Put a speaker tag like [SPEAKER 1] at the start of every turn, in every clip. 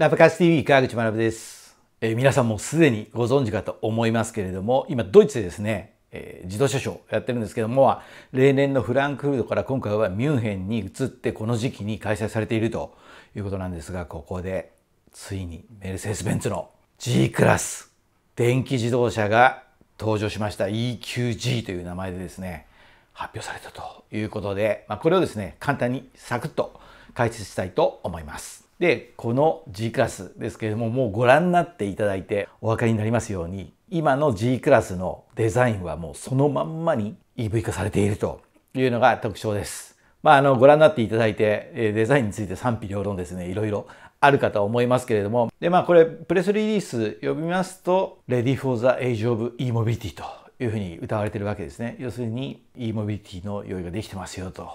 [SPEAKER 1] ラブカス TV 川口学です、えー、皆さんもすでにご存知かと思いますけれども今ドイツでですね、えー、自動車ショーやってるんですけども例年のフランクフルトから今回はミュンヘンに移ってこの時期に開催されているということなんですがここでついにメルセデス・ベンツの G クラス電気自動車が登場しました EQG という名前でですね発表されたということで、まあ、これをですね簡単にサクッと解説したいと思います。でこの G クラスですけれどももうご覧になっていただいてお分かりになりますように今の G クラスのデザインはもうそのまんまに EV 化されているというのが特徴です。まあ、あのご覧になっていただいてデザインについて賛否両論ですねいろいろあるかと思いますけれどもで、まあ、これプレスリリース読みますと「Ready for the Age of E-Mobility」というふうに歌われてるわけですね要するに E-Mobility の用意ができてますよと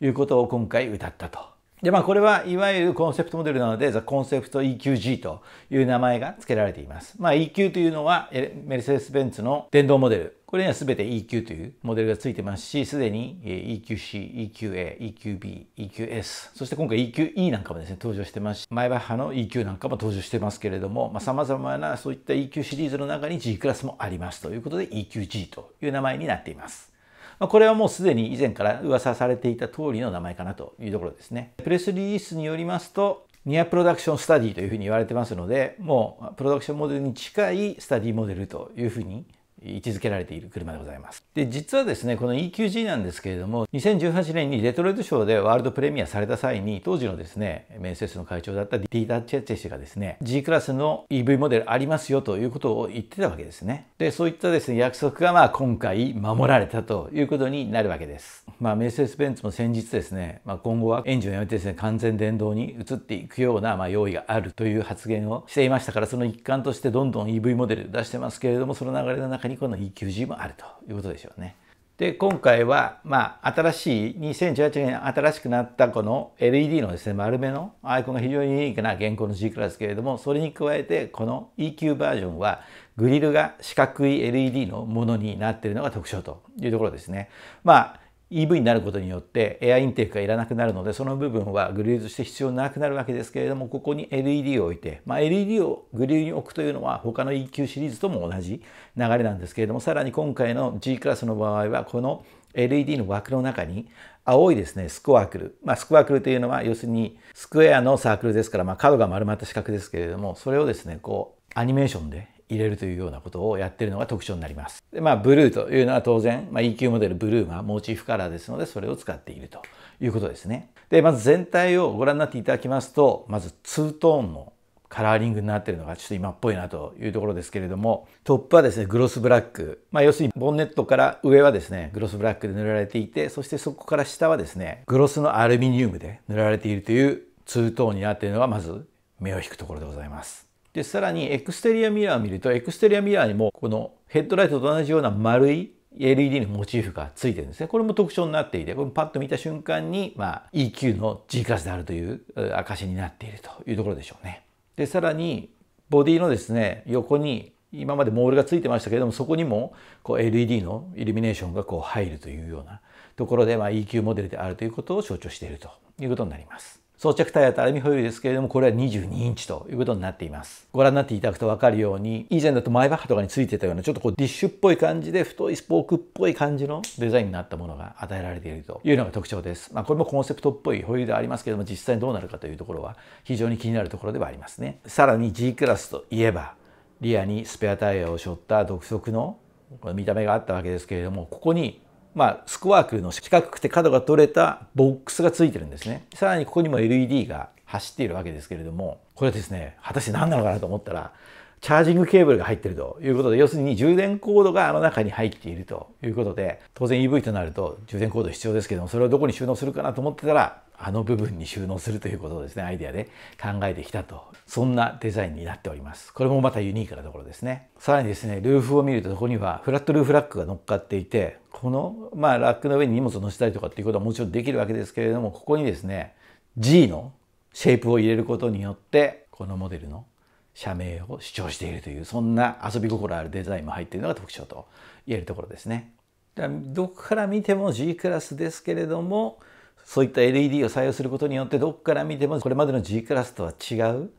[SPEAKER 1] いうことを今回歌ったとで、まあ、これはいわゆるコンセプトモデルなので、ザ・コンセプト EQG という名前が付けられています。まあ、EQ というのは、メルセデス・ベンツの電動モデル。これには全て EQ というモデルが付いてますし、すでに EQC、EQA、EQB、EQS、そして今回 EQE なんかもですね、登場してますし、マイバッハの EQ なんかも登場してますけれども、まあ、様々なそういった EQ シリーズの中に G クラスもありますということで EQG という名前になっています。まあ、これはもうすでに以前から噂されていた通りの名前かなというところですね。プレスリリースによりますと、ニアプロダクションスタディというふうに言われてますので、もうプロダクションモデルに近いスタディモデルというふうに位置づけられている車でございます。で、実はですね、この EQG なんですけれども、2018年にデトロイト賞でワールドプレミアされた際に、当時のですね、メンセスの会長だったディーター・チェッチェ氏がですね、G クラスの EV モデルありますよということを言ってたわけですね。で、そういったですね、約束がまあ今回守られたということになるわけです。まあ、メルセス・ベンツも先日ですね、まあ、今後はエンジンをやめてですね、完全電動に移っていくようなまあ用意があるという発言をしていましたから、その一環としてどんどん EV モデル出してますけれども、その流れの中ににこの e q g もあるということでしょうね。で今回は、まあ、新しい2018年新しくなったこの LED のですね丸めのアイコンが非常にユニークな現行の G クラスけれどもそれに加えてこの EQ バージョンはグリルが四角い LED のものになっているのが特徴というところですね。まあ EV になることによってエアインテークがいらなくなるのでその部分はグリルとして必要なくなるわけですけれどもここに LED を置いて、まあ、LED をグリルに置くというのは他の EQ シリーズとも同じ流れなんですけれどもさらに今回の G クラスの場合はこの LED の枠の中に青いですね、スクワークル。まあ、スクワークルというのは、要するに、スクエアのサークルですから、まあ、角が丸まった四角ですけれども、それをですね、こう、アニメーションで入れるというようなことをやってるのが特徴になります。でまあ、ブルーというのは当然、まあ、EQ モデルブルーがモチーフカラーですので、それを使っているということですね。で、まず全体をご覧になっていただきますと、まずツートーンのカラーリングになってるのがちょっと今っぽいなというところですけれどもトップはですねグロスブラック、まあ、要するにボンネットから上はですねグロスブラックで塗られていてそしてそこから下はですねグロスのアルミニウムで塗られているというツートーンになっているのがまず目を引くところでございます。で、さらにエクステリアミラーを見ると、エクステリアミラーにもこのヘッドライトと同じような丸い LED のモチーフがついてるんですね。これも特徴になっていて、これパッと見た瞬間に、まあ、EQ の G カスであるという証になっているというところでしょうね。で、さらに、ボディのですね、横に今までモールがついてましたけれども、そこにもこう LED のイルミネーションがこう入るというようなところで、まあ、EQ モデルであるということを象徴しているということになります。装着タイヤとアルミホイールですけれどもこれは22インチということになっていますご覧になっていただくと分かるように以前だと前バッハとかについてたようなちょっとこうディッシュっぽい感じで太いスポークっぽい感じのデザインになったものが与えられているというのが特徴です、まあ、これもコンセプトっぽいホイールではありますけども実際にどうなるかというところは非常に気になるところではありますねさらに G クラスといえばリアにスペアタイヤを背負った独特のこの見た目があったわけですけれどもここにまあ、スクワークの四角くて角が取れたボックスがついてるんですね。さらにここにも LED が走っているわけですけれども、これですね、果たして何なのかなと思ったら、チャージングケーブルが入ってるということで、要するに充電コードがあの中に入っているということで、当然 EV となると充電コード必要ですけども、それをどこに収納するかなと思ってたら、あの部分に収納するということをですね、アイデアで考えてきたと。そんなデザインになっております。これもまたユニークなところですね。さらにですね、ルーフを見ると、そこにはフラットルーフラッグが乗っかっていて、この、まあ、ラックの上に荷物を載せたりとかっていうことはもちろんできるわけですけれどもここにですね G のシェイプを入れることによってこのモデルの社名を主張しているというそんな遊び心あるデザインも入っているのが特徴と言えるところですね。どこから見ても G クラスですけれどもそういった LED を採用することによってどこから見てもこれまでの G クラスとは違う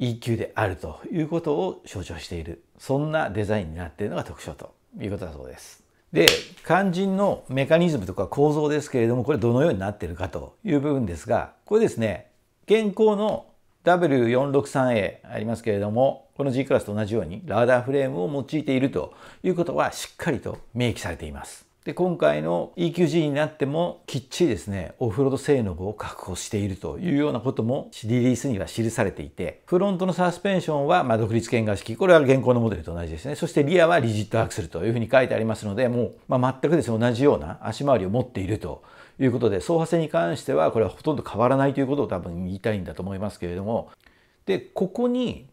[SPEAKER 1] EQ であるということを象徴しているそんなデザインになっているのが特徴ということだそうです。で肝心のメカニズムとか構造ですけれどもこれどのようになっているかという部分ですがこれですね現行の W463A ありますけれどもこの G クラスと同じようにラーダーフレームを用いているということはしっかりと明記されています。で今回の EQG になってもきっちりですねオフロード性能を確保しているというようなこともリリースには記されていてフロントのサスペンションはま独立圏外式これは現行のモデルと同じですねそしてリアはリジットアクセルというふうに書いてありますのでもう、ま全くですね同じような足回りを持っているということで走破性に関してはこれはほとんど変わらないということを多分言いたいんだと思いますけれどもでここに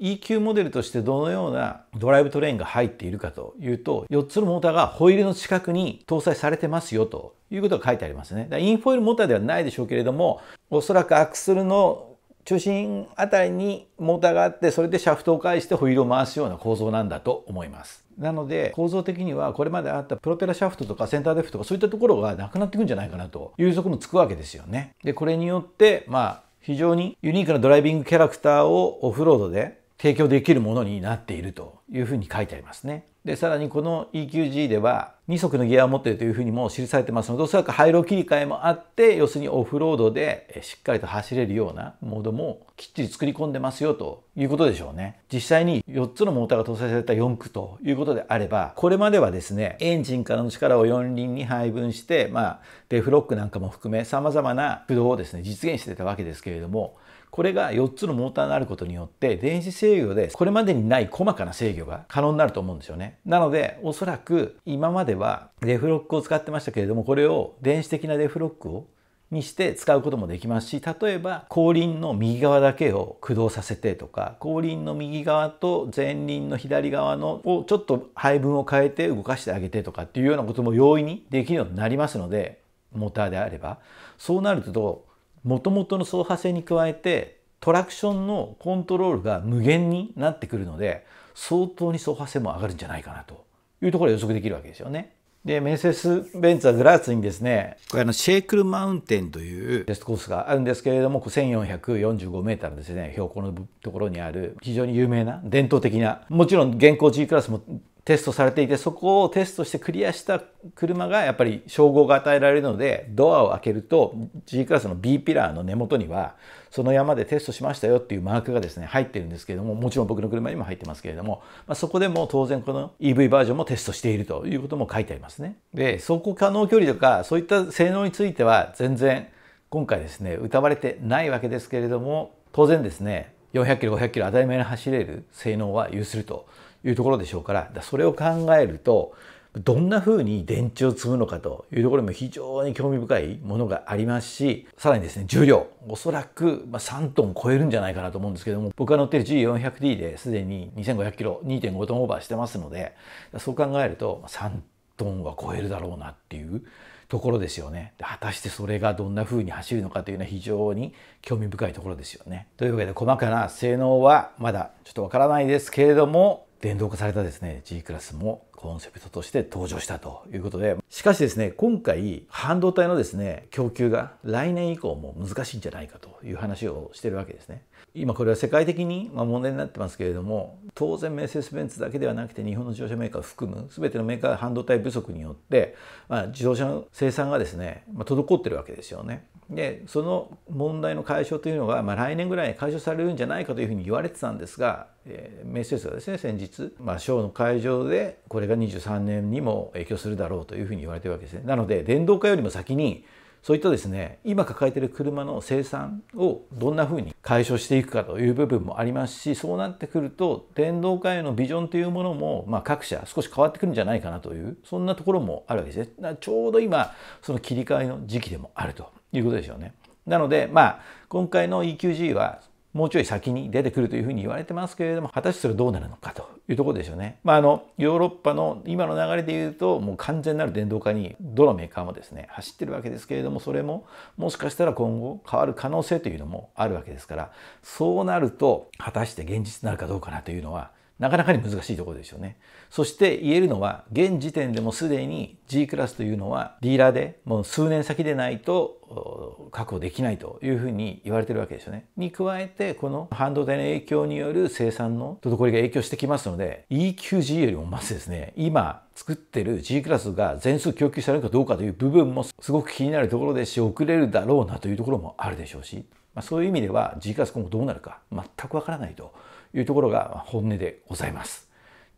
[SPEAKER 1] EQ モデルとしてどのようなドライブトレインが入っているかというと4つのモーターがホイールの近くに搭載されてますよということが書いてありますね。だインフォイルモーターではないでしょうけれどもおそらくアクスルの中心あたりにモーターがあってそれでシャフトを介してホイールを回すような構造なんだと思いますなので構造的にはこれまであったプロペラシャフトとかセンターデフとかそういったところがなくなっていくんじゃないかなという予測もつくわけですよねでこれによってまあ非常にユニークなドライビングキャラクターをオフロードで提供できるものになっているというふうに書いてありますね。でさらにこの EQG では2足のギアを持っているというふうにも記されてますのでおそらく廃炉切り替えもあって要するにオフロードでしっかりと走れるようなモードもきっちり作り込んでますよということでしょうね実際に4つのモーターが搭載された4駆ということであればこれまではですねエンジンからの力を4輪に配分してまあデフロックなんかも含めさまざまな駆動をですね実現してたわけですけれどもこれが4つのモーターがあることによって電子制御でこれまでにない細かな制御が可能になると思うんですよねなのでおそらく今までではデフロックを使ってましたけれどもこれを電子的なデフロックをにして使うこともできますし例えば後輪の右側だけを駆動させてとか後輪の右側と前輪の左側のをちょっと配分を変えて動かしてあげてとかっていうようなことも容易にできるようになりますのでモーターであればそうなるともともとの走破性に加えてトラクションのコントロールが無限になってくるので相当に走破性も上がるんじゃないかなというところを予測できるわけですよね。で、メセス・ベンツはグラーツにですね、これあのシェークル・マウンテンというテストコースがあるんですけれども、1445メーですね、標高のところにある非常に有名な伝統的な、もちろん現行 G クラスもテストされていてそこをテストしてクリアした車がやっぱり称号が与えられるのでドアを開けると G クラスの B ピラーの根元にはその山でテストしましたよっていうマークがですね入ってるんですけれどももちろん僕の車にも入ってますけれども、まあ、そこでも当然この EV バージョンもテストしているということも書いてありますね。で走行可能距離とかそういった性能については全然今回ですね歌われてないわけですけれども当然ですね400キロ500キロ当たり前に走れる性能は有するというところでしょうからそれを考えるとどんなふうに電池を積むのかというところも非常に興味深いものがありますしさらにですね重量おそらく3トン超えるんじゃないかなと思うんですけども僕が乗ってる G400D ですでに 2500kg2.5 トンオーバーしてますのでそう考えると3トンは超えるだろうなっていうところですよね果たしてそれがどんなうに走るのかというのは非常に興味深いところですよね。というわけで細かな性能はまだちょっとわからないですけれども電動化されたですね G クラスもコンセプトとして登場したということでしかしですね今回半導体のですね供給が来年以降も難しいんじゃないかという話をしてるわけですね今これは世界的に問題になってますけれども当然メッセス・ベンツだけではなくて日本の自動車メーカーを含む全てのメーカー半導体不足によって、まあ、自動車の生産がですね、まあ、滞ってるわけですよねでその問題の解消というのが、まあ、来年ぐらいに解消されるんじゃないかというふうに言われてたんですが、えー、メッセーがですね先日、まあ、ショーの会場でこれが23年にも影響するだろうというふうに言われてるわけですね。なので電動化よりも先にそういったですね今抱えてる車の生産をどんなふうに解消していくかという部分もありますしそうなってくると電動化へのビジョンというものも、まあ、各社少し変わってくるんじゃないかなというそんなところもあるわけですね。ちょうど今その切り替えの時期でもあるということでしょうね。なのでまあ今回の EQG はもうちょい先に出てくるというふうに言われてますけれども、果たしてそれどうなるのかというところでょうね。まあ、あの、ヨーロッパの今の流れで言うと、もう完全なる電動化に、どのメーカーもですね、走ってるわけですけれども、それも、もしかしたら今後変わる可能性というのもあるわけですから、そうなると、果たして現実になるかどうかなというのは、なかなかに難しいところですよね。そして言えるのは、現時点でもすでに G クラスというのはディーラーでもう数年先でないと確保できないというふうに言われてるわけですよね。に加えて、この半導体の影響による生産の滞りが影響してきますので、EQG よりもまずですね、今作ってる G クラスが全数供給されるかどうかという部分もすごく気になるところですし、遅れるだろうなというところもあるでしょうし、まあ、そういう意味では G クラス今後どうなるか全くわからないと。いうところが本音でございます。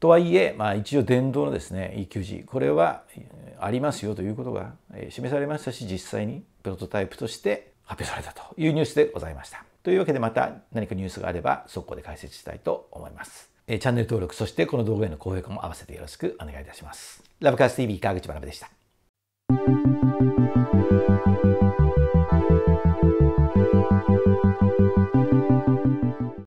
[SPEAKER 1] とはいえ、まあ、一応電動のですね EQG これはありますよということが示されましたし実際にプロトタイプとして発表されたというニュースでございました。というわけでまた何かニュースがあれば速攻で解説したいと思います。チャンネル登録そしてこの動画への高評価も合わせてよろしくお願いいたします。ラブカス TV 川口学でした。